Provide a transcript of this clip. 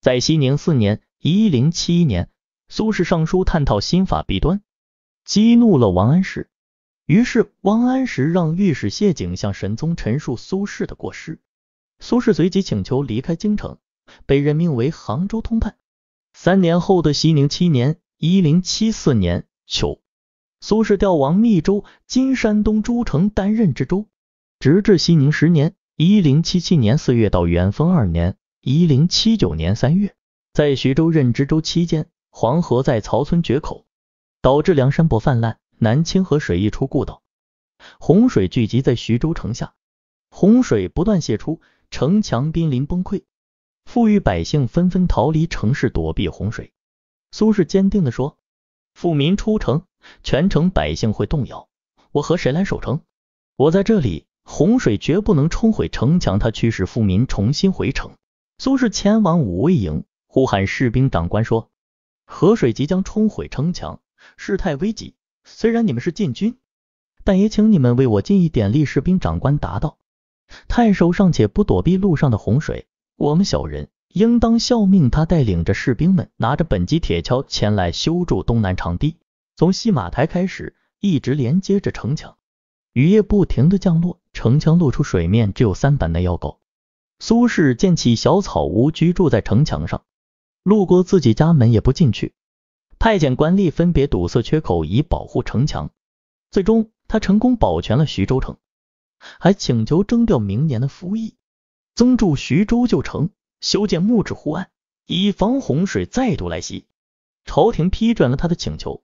在熙宁四年（一零七一年），苏轼上书探讨新法弊端，激怒了王安石，于是王安石让御史谢景向神宗陈述苏轼的过失。苏轼随即请求离开京城，被任命为杭州通判。三年后的熙宁七年（一零七四年）秋，苏轼调往密州（今山东诸城）担任知州，直至熙宁十年（一零七七年四月）到元丰二年。一零七九年三月，在徐州任知州期间，黄河在曹村决口，导致梁山泊泛滥，南清河水溢出故道，洪水聚集在徐州城下，洪水不断泄出，城墙濒临崩溃，富裕百姓纷纷逃离城市躲避洪水。苏轼坚定地说：“富民出城，全城百姓会动摇，我和谁来守城？我在这里，洪水绝不能冲毁城墙。”他驱使富民重新回城。苏轼前往武卫营，呼喊士兵长官说：“河水即将冲毁城墙，事态危急。虽然你们是禁军，但也请你们为我尽一点力。”士兵长官答道：“太守尚且不躲避路上的洪水，我们小人应当效命。”他带领着士兵们，拿着本级铁锹前来修筑东南长堤，从西马台开始，一直连接着城墙。雨夜不停地降落，城墙露出水面只有三板的腰高。苏轼建起小草屋居住在城墙上，路过自己家门也不进去，派遣官吏分别堵塞缺口以保护城墙。最终，他成功保全了徐州城，还请求征调明年的赋役，增筑徐州旧城，修建木质护岸，以防洪水再度来袭。朝廷批准了他的请求。